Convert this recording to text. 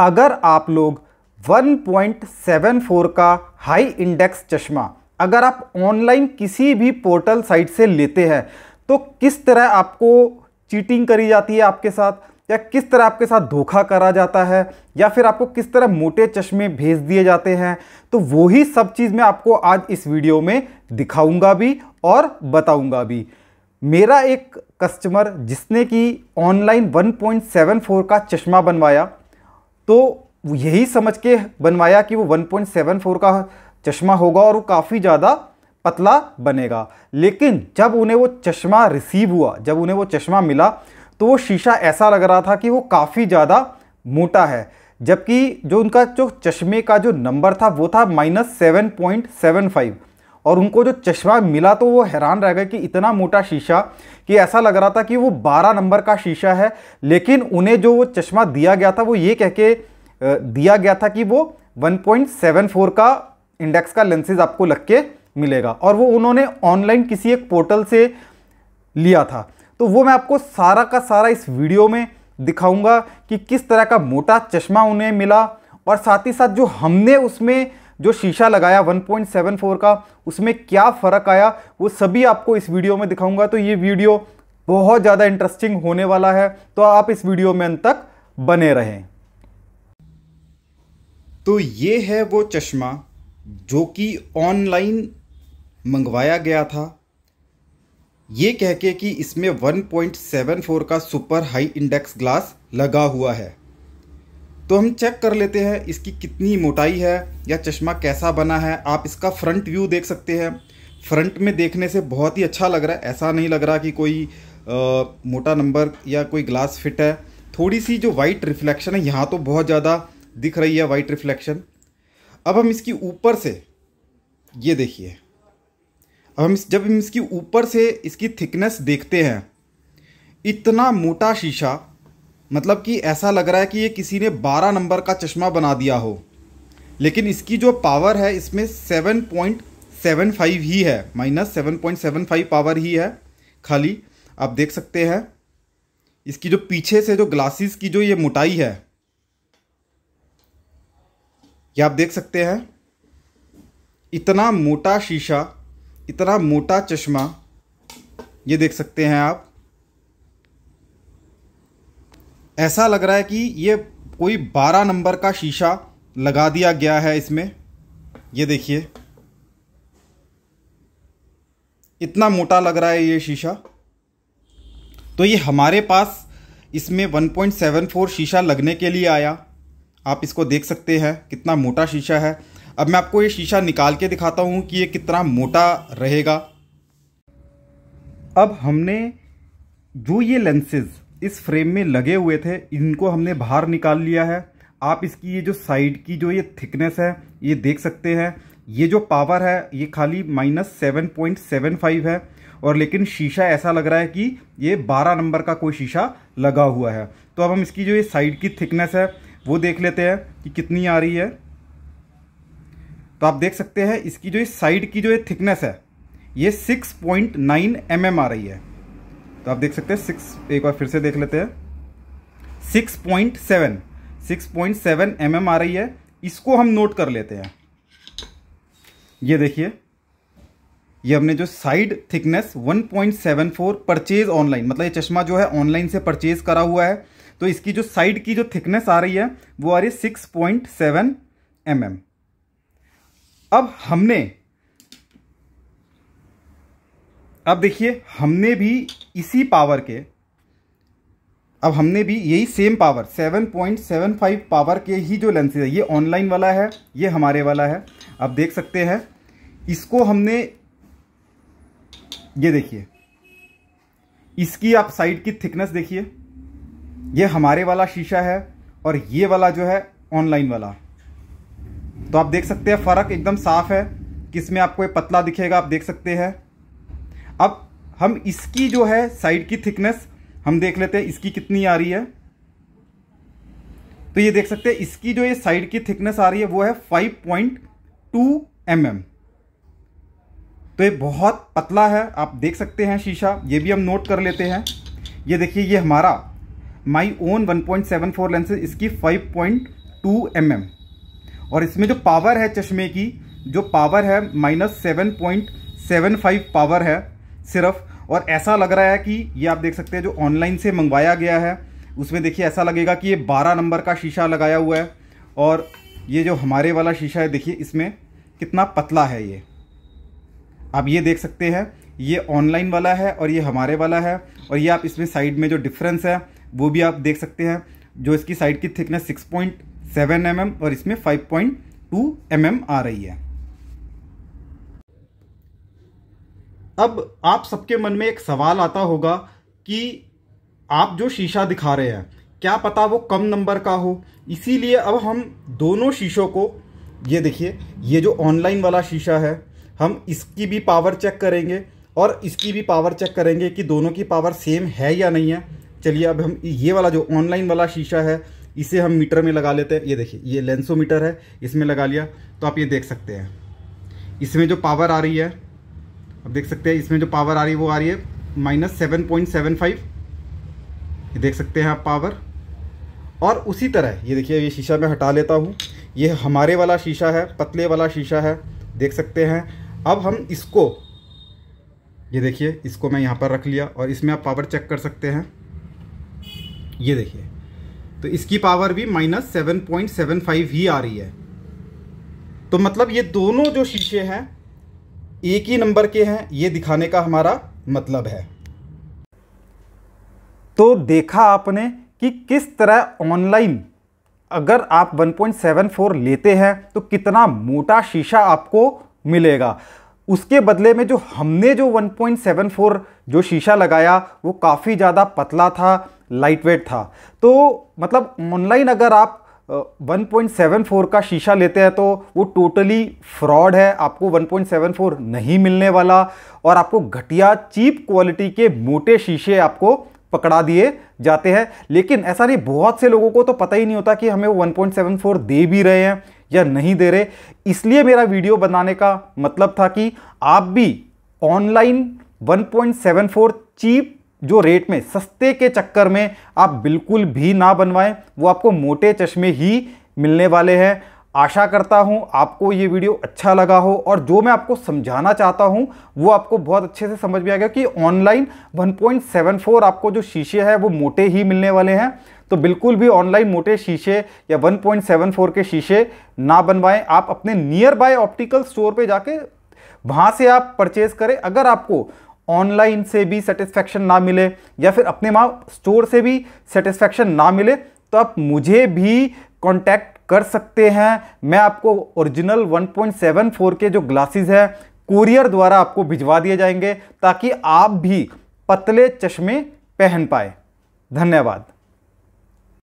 अगर आप लोग 1.74 का हाई इंडेक्स चश्मा अगर आप ऑनलाइन किसी भी पोर्टल साइट से लेते हैं तो किस तरह आपको चीटिंग करी जाती है आपके साथ या किस तरह आपके साथ धोखा करा जाता है या फिर आपको किस तरह मोटे चश्मे भेज दिए जाते हैं तो वही सब चीज़ मैं आपको आज इस वीडियो में दिखाऊंगा भी और बताऊंगा भी मेरा एक कस्टमर जिसने कि ऑनलाइन 1.74 का चश्मा बनवाया तो यही समझ के बनवाया कि वो 1.74 का चश्मा होगा और वो काफ़ी ज़्यादा पतला बनेगा लेकिन जब उन्हें वो चश्मा रिसीव हुआ जब उन्हें वो चश्मा मिला तो वो शीशा ऐसा लग रहा था कि वो काफ़ी ज़्यादा मोटा है जबकि जो उनका जो चश्मे का जो नंबर था वो था minus seven point seven five और उनको जो चश्मा मिला तो वो हैरान रह गए कि इतना मोटा शीशा कि ऐसा लग रहा था कि वो बारह नंबर का शीशा है लेकिन उन्हें जो वो चश्मा दिया गया था वो ये कह के दिया गया था कि वो 1.74 का इंडेक्स का लेंसेज आपको लग के मिलेगा और वो उन्होंने ऑनलाइन किसी एक पोर्टल से लिया था तो वो मैं आपको सारा का सारा इस वीडियो में दिखाऊंगा कि किस तरह का मोटा चश्मा उन्हें मिला और साथ ही साथ जो हमने उसमें जो शीशा लगाया 1.74 का उसमें क्या फ़र्क आया वो सभी आपको इस वीडियो में दिखाऊंगा तो ये वीडियो बहुत ज़्यादा इंटरेस्टिंग होने वाला है तो आप इस वीडियो में अंत तक बने रहें तो ये है वो चश्मा जो कि ऑनलाइन मंगवाया गया था ये कह के कि इसमें 1.74 का सुपर हाई इंडेक्स ग्लास लगा हुआ है तो हम चेक कर लेते हैं इसकी कितनी मोटाई है या चश्मा कैसा बना है आप इसका फ्रंट व्यू देख सकते हैं फ्रंट में देखने से बहुत ही अच्छा लग रहा है ऐसा नहीं लग रहा कि कोई आ, मोटा नंबर या कोई ग्लास फिट है थोड़ी सी जो वाइट रिफ्लेक्शन है यहाँ तो बहुत ज़्यादा दिख रही है वाइट रिफ्लेक्शन अब हम इसकी ऊपर से ये देखिए अब हम जब हम इसकी ऊपर से इसकी थिकनेस देखते हैं इतना मोटा शीशा मतलब कि ऐसा लग रहा है कि ये किसी ने 12 नंबर का चश्मा बना दिया हो लेकिन इसकी जो पावर है इसमें 7.75 ही है माइनस 7.75 पावर ही है खाली आप देख सकते हैं इसकी जो पीछे से जो ग्लासेस की जो ये मोटाई है ये आप देख सकते हैं इतना मोटा शीशा इतना मोटा चश्मा ये देख सकते हैं आप ऐसा लग रहा है कि ये कोई बारह नंबर का शीशा लगा दिया गया है इसमें ये देखिए इतना मोटा लग रहा है ये शीशा तो ये हमारे पास इसमें 1.74 शीशा लगने के लिए आया आप इसको देख सकते हैं कितना मोटा शीशा है अब मैं आपको ये शीशा निकाल के दिखाता हूँ कि ये कितना मोटा रहेगा अब हमने जो ये लेंसेज इस फ्रेम में लगे हुए थे इनको हमने बाहर निकाल लिया है आप इसकी ये जो साइड की जो ये थिकनेस है ये देख सकते हैं ये जो पावर है ये खाली minus seven point seven five है और लेकिन शीशा ऐसा लग रहा है कि ये बारह नंबर का कोई शीशा लगा हुआ है तो अब हम इसकी जो ये साइड की थिकनेस है वो देख लेते हैं कि कितनी आ रही है तो आप देख सकते हैं इसकी जो ये साइड की जो ये थिकनेस है ये सिक्स पॉइंट नाइन एम आ रही है तो आप देख सकते हैं सिक्स एक बार फिर से देख लेते हैं six point seven six point seven M M आ रही है इसको हम नोट कर लेते हैं ये देखिए ये हमने जो साइड थिकनेस 1.74 परचेज ऑनलाइन मतलब ये चश्मा जो है ऑनलाइन से परचेज करा हुआ है तो इसकी जो साइड की जो थिकनेस आ रही है वो आ रही है सिक्स पॉइंट सेवन एम अब हमने अब देखिए हमने भी इसी पावर के अब हमने भी यही सेम पावर 7.75 पावर के ही जो लेंसेज है ये ऑनलाइन वाला है ये हमारे वाला है आप देख सकते हैं इसको हमने ये देखिए इसकी आप साइड की थिकनेस देखिए ये हमारे वाला शीशा है और ये वाला जो है ऑनलाइन वाला तो आप देख सकते हैं फ़र्क एकदम साफ़ है किसमें आपको ये पतला दिखेगा आप देख सकते हैं अब हम इसकी जो है साइड की थिकनेस हम देख लेते हैं इसकी कितनी आ रही है तो ये देख सकते हैं इसकी जो ये साइड की थिकनेस आ रही है वो है 5.2 पॉइंट mm. तो ये बहुत पतला है आप देख सकते हैं शीशा ये भी हम नोट कर लेते हैं ये देखिए ये हमारा माई ओन 1.74 लेंसेज इसकी 5.2 पॉइंट mm. और इसमें जो पावर है चश्मे की जो पावर है minus seven point seven five power है सिर्फ और ऐसा लग रहा है कि ये आप देख सकते हैं जो ऑनलाइन से मंगवाया गया है उसमें देखिए ऐसा लगेगा कि ये बारह नंबर का शीशा लगाया हुआ है और ये जो हमारे वाला शीशा है देखिए इसमें कितना पतला है ये आप ये देख सकते हैं ये ऑनलाइन वाला है और ये हमारे वाला है और ये आप इसमें साइड में जो डिफरेंस है वो भी आप देख सकते हैं जो इसकी साइड की थिकनेस 6.7 पॉइंट mm और इसमें 5.2 पॉइंट mm आ रही है अब आप सबके मन में एक सवाल आता होगा कि आप जो शीशा दिखा रहे हैं क्या पता वो कम नंबर का हो इसीलिए अब हम दोनों शीशों को ये देखिए ये जो ऑनलाइन वाला शीशा है हम इसकी भी पावर चेक करेंगे और इसकी भी पावर चेक करेंगे कि दोनों की पावर सेम है या नहीं है चलिए अब हम ये वाला जो ऑनलाइन वाला शीशा है इसे हम मीटर में लगा लेते हैं ये देखिए ये लेंसोमीटर है इसमें लगा लिया तो आप ये देख सकते हैं इसमें जो पावर आ रही है अब देख सकते हैं इसमें जो पावर आ रही है वो आ रही है minus seven point seven five ये देख सकते हैं आप पावर और उसी तरह ये देखिए ये शीशा मैं हटा लेता हूँ ये हमारे वाला शीशा है पतले वाला शीशा है देख सकते हैं अब हम इसको ये देखिए इसको मैं यहाँ पर रख लिया और इसमें आप पावर चेक कर सकते हैं ये देखिए तो इसकी पावर भी minus seven point seven five ही आ रही है तो मतलब ये दोनों जो शीशे हैं एक ही नंबर के हैं ये दिखाने का हमारा मतलब है तो देखा आपने कि किस तरह ऑनलाइन अगर आप 1.74 लेते हैं तो कितना मोटा शीशा आपको मिलेगा उसके बदले में जो हमने जो 1.74 जो शीशा लगाया वो काफ़ी ज़्यादा पतला था लाइट वेट था तो मतलब ऑनलाइन अगर आप 1.74 का शीशा लेते हैं तो वो टोटली फ्रॉड है आपको 1.74 नहीं मिलने वाला और आपको घटिया चीप क्वालिटी के मोटे शीशे आपको पकड़ा दिए जाते हैं लेकिन ऐसा नहीं बहुत से लोगों को तो पता ही नहीं होता कि हमें वो 1.74 दे भी रहे हैं या नहीं दे रहे इसलिए मेरा वीडियो बनाने का मतलब था कि आप भी ऑनलाइन 1.74 चीप जो रेट में सस्ते के चक्कर में आप बिल्कुल भी ना बनवाएं वो आपको मोटे चश्मे ही मिलने वाले हैं आशा करता हूं आपको ये वीडियो अच्छा लगा हो और जो मैं आपको समझाना चाहता हूं वो आपको बहुत अच्छे से समझ में आ गया कि ऑनलाइन 1.74 आपको जो शीशे है वो मोटे ही मिलने वाले हैं तो बिल्कुल भी ऑनलाइन मोटे शीशे या 1.74 के शीशे ना बनवाएं आप अपने नियर बाय ऑप्टिकल स्टोर पे जाके वहाँ से आप परचेज़ करें अगर आपको ऑनलाइन से भी सेटिस्फैक्शन ना मिले या फिर अपने माँ स्टोर से भी सेटिस्फैक्शन ना मिले तो आप मुझे भी कांटेक्ट कर सकते हैं मैं आपको ओरिजिनल 1.74 के जो ग्लासेस हैं कुरियर द्वारा आपको भिजवा दिए जाएंगे ताकि आप भी पतले चश्मे पहन पाए धन्यवाद